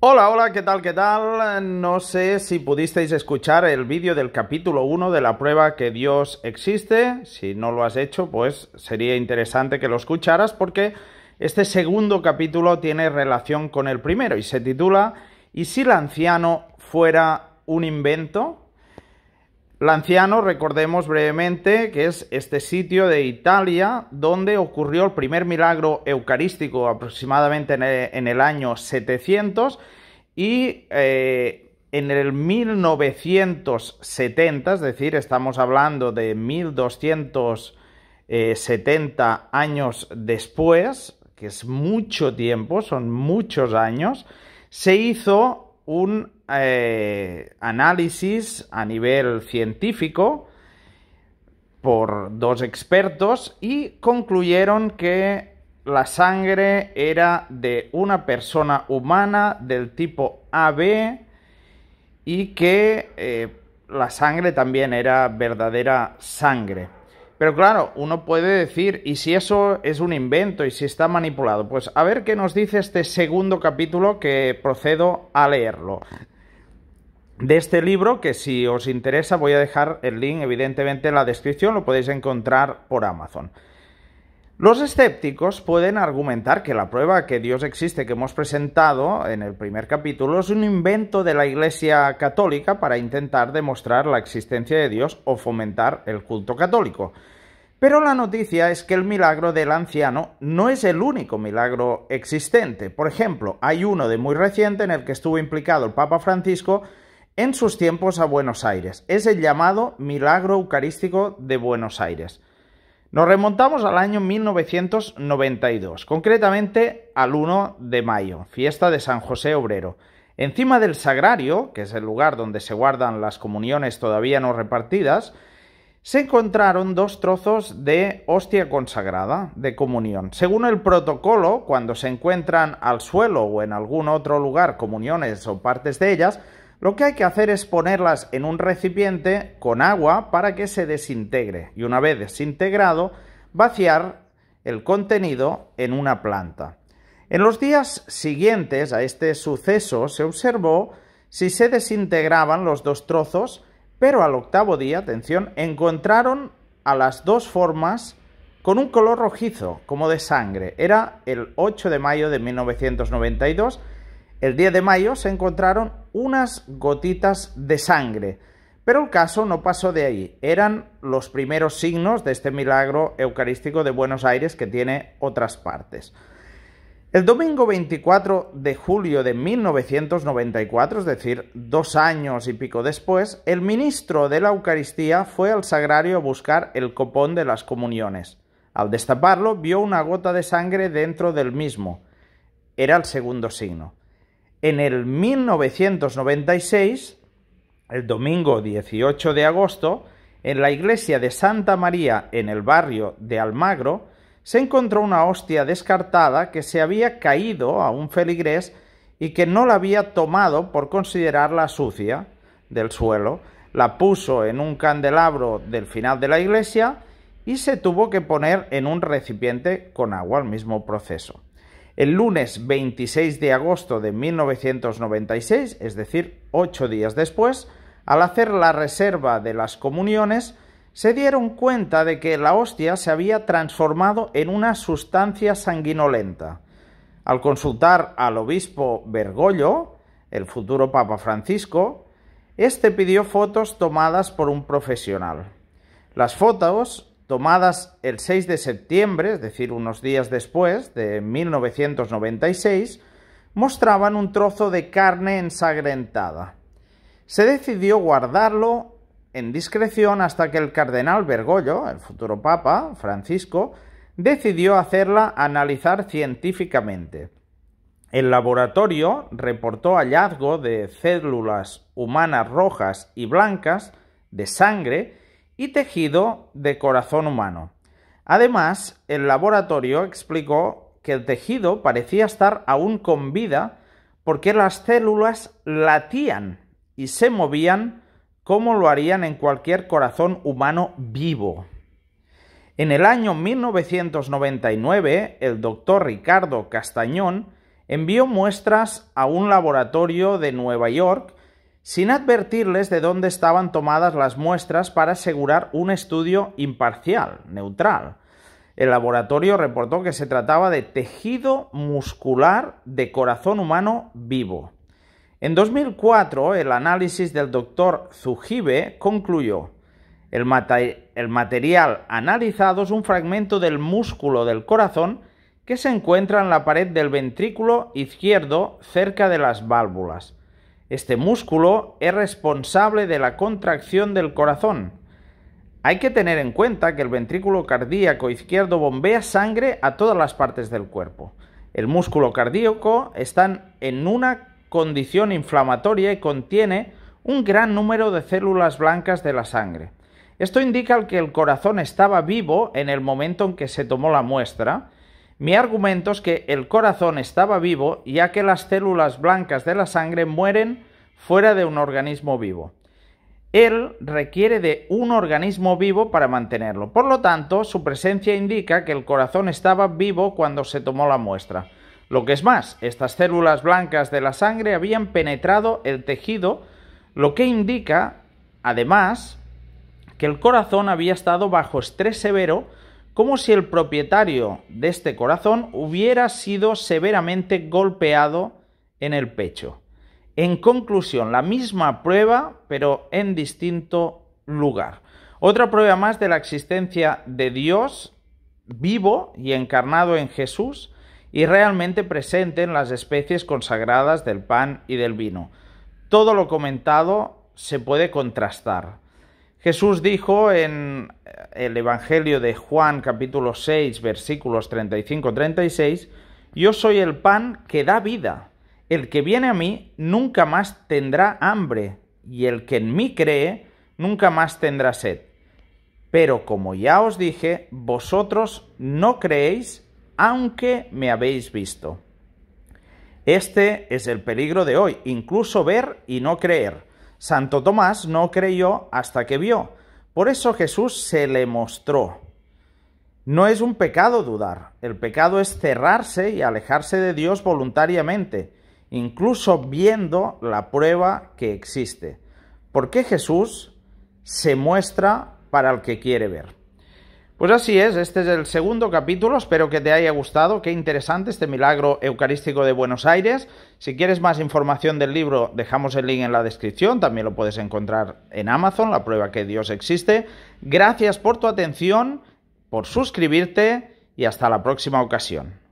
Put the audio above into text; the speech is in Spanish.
Hola, hola, ¿qué tal? ¿Qué tal? No sé si pudisteis escuchar el vídeo del capítulo 1 de la prueba que Dios existe. Si no lo has hecho, pues sería interesante que lo escucharas porque este segundo capítulo tiene relación con el primero y se titula ¿Y si el anciano fuera un invento? Lanciano, recordemos brevemente que es este sitio de Italia donde ocurrió el primer milagro eucarístico aproximadamente en el año 700 y en el 1970, eh, es decir, estamos hablando de 1270 años después, que es mucho tiempo, son muchos años, se hizo un eh, análisis a nivel científico por dos expertos y concluyeron que la sangre era de una persona humana del tipo AB y que eh, la sangre también era verdadera sangre. Pero claro, uno puede decir, ¿y si eso es un invento y si está manipulado? Pues a ver qué nos dice este segundo capítulo que procedo a leerlo de este libro, que si os interesa voy a dejar el link evidentemente en la descripción, lo podéis encontrar por Amazon. Los escépticos pueden argumentar que la prueba que Dios existe que hemos presentado en el primer capítulo es un invento de la Iglesia católica para intentar demostrar la existencia de Dios o fomentar el culto católico. Pero la noticia es que el milagro del anciano no es el único milagro existente. Por ejemplo, hay uno de muy reciente en el que estuvo implicado el Papa Francisco, en sus tiempos a Buenos Aires. Es el llamado Milagro Eucarístico de Buenos Aires. Nos remontamos al año 1992, concretamente al 1 de mayo, fiesta de San José Obrero. Encima del sagrario, que es el lugar donde se guardan las comuniones todavía no repartidas, se encontraron dos trozos de hostia consagrada de comunión. Según el protocolo, cuando se encuentran al suelo o en algún otro lugar comuniones o partes de ellas, lo que hay que hacer es ponerlas en un recipiente con agua para que se desintegre y una vez desintegrado vaciar el contenido en una planta. En los días siguientes a este suceso se observó si se desintegraban los dos trozos, pero al octavo día, atención, encontraron a las dos formas con un color rojizo, como de sangre. Era el 8 de mayo de 1992 el 10 de mayo se encontraron unas gotitas de sangre, pero el caso no pasó de ahí. Eran los primeros signos de este milagro eucarístico de Buenos Aires que tiene otras partes. El domingo 24 de julio de 1994, es decir, dos años y pico después, el ministro de la Eucaristía fue al sagrario a buscar el copón de las comuniones. Al destaparlo, vio una gota de sangre dentro del mismo. Era el segundo signo en el 1996, el domingo 18 de agosto, en la iglesia de Santa María en el barrio de Almagro, se encontró una hostia descartada que se había caído a un feligrés y que no la había tomado por considerarla sucia del suelo. La puso en un candelabro del final de la iglesia y se tuvo que poner en un recipiente con agua al mismo proceso. El lunes 26 de agosto de 1996, es decir, ocho días después, al hacer la reserva de las comuniones, se dieron cuenta de que la hostia se había transformado en una sustancia sanguinolenta. Al consultar al obispo Bergoglio, el futuro Papa Francisco, este pidió fotos tomadas por un profesional. Las fotos tomadas el 6 de septiembre, es decir, unos días después, de 1996, mostraban un trozo de carne ensagrentada. Se decidió guardarlo en discreción hasta que el cardenal Bergoglio, el futuro papa, Francisco, decidió hacerla analizar científicamente. El laboratorio reportó hallazgo de células humanas rojas y blancas de sangre y tejido de corazón humano. Además, el laboratorio explicó que el tejido parecía estar aún con vida porque las células latían y se movían como lo harían en cualquier corazón humano vivo. En el año 1999, el doctor Ricardo Castañón envió muestras a un laboratorio de Nueva York sin advertirles de dónde estaban tomadas las muestras para asegurar un estudio imparcial, neutral. El laboratorio reportó que se trataba de tejido muscular de corazón humano vivo. En 2004, el análisis del doctor Zujibe concluyó, el material analizado es un fragmento del músculo del corazón que se encuentra en la pared del ventrículo izquierdo cerca de las válvulas. Este músculo es responsable de la contracción del corazón. Hay que tener en cuenta que el ventrículo cardíaco izquierdo bombea sangre a todas las partes del cuerpo. El músculo cardíaco está en una condición inflamatoria y contiene un gran número de células blancas de la sangre. Esto indica que el corazón estaba vivo en el momento en que se tomó la muestra mi argumento es que el corazón estaba vivo ya que las células blancas de la sangre mueren fuera de un organismo vivo. Él requiere de un organismo vivo para mantenerlo. Por lo tanto, su presencia indica que el corazón estaba vivo cuando se tomó la muestra. Lo que es más, estas células blancas de la sangre habían penetrado el tejido, lo que indica, además, que el corazón había estado bajo estrés severo como si el propietario de este corazón hubiera sido severamente golpeado en el pecho. En conclusión, la misma prueba, pero en distinto lugar. Otra prueba más de la existencia de Dios vivo y encarnado en Jesús y realmente presente en las especies consagradas del pan y del vino. Todo lo comentado se puede contrastar. Jesús dijo en eh, el Evangelio de Juan capítulo 6 versículos 35-36, Yo soy el pan que da vida. El que viene a mí nunca más tendrá hambre, y el que en mí cree nunca más tendrá sed. Pero como ya os dije, vosotros no creéis aunque me habéis visto. Este es el peligro de hoy, incluso ver y no creer. Santo Tomás no creyó hasta que vio. Por eso Jesús se le mostró. No es un pecado dudar. El pecado es cerrarse y alejarse de Dios voluntariamente, incluso viendo la prueba que existe. ¿Por qué Jesús se muestra para el que quiere ver? Pues así es, este es el segundo capítulo, espero que te haya gustado, qué interesante este milagro eucarístico de Buenos Aires. Si quieres más información del libro, dejamos el link en la descripción, también lo puedes encontrar en Amazon, la prueba que Dios existe. Gracias por tu atención, por suscribirte y hasta la próxima ocasión.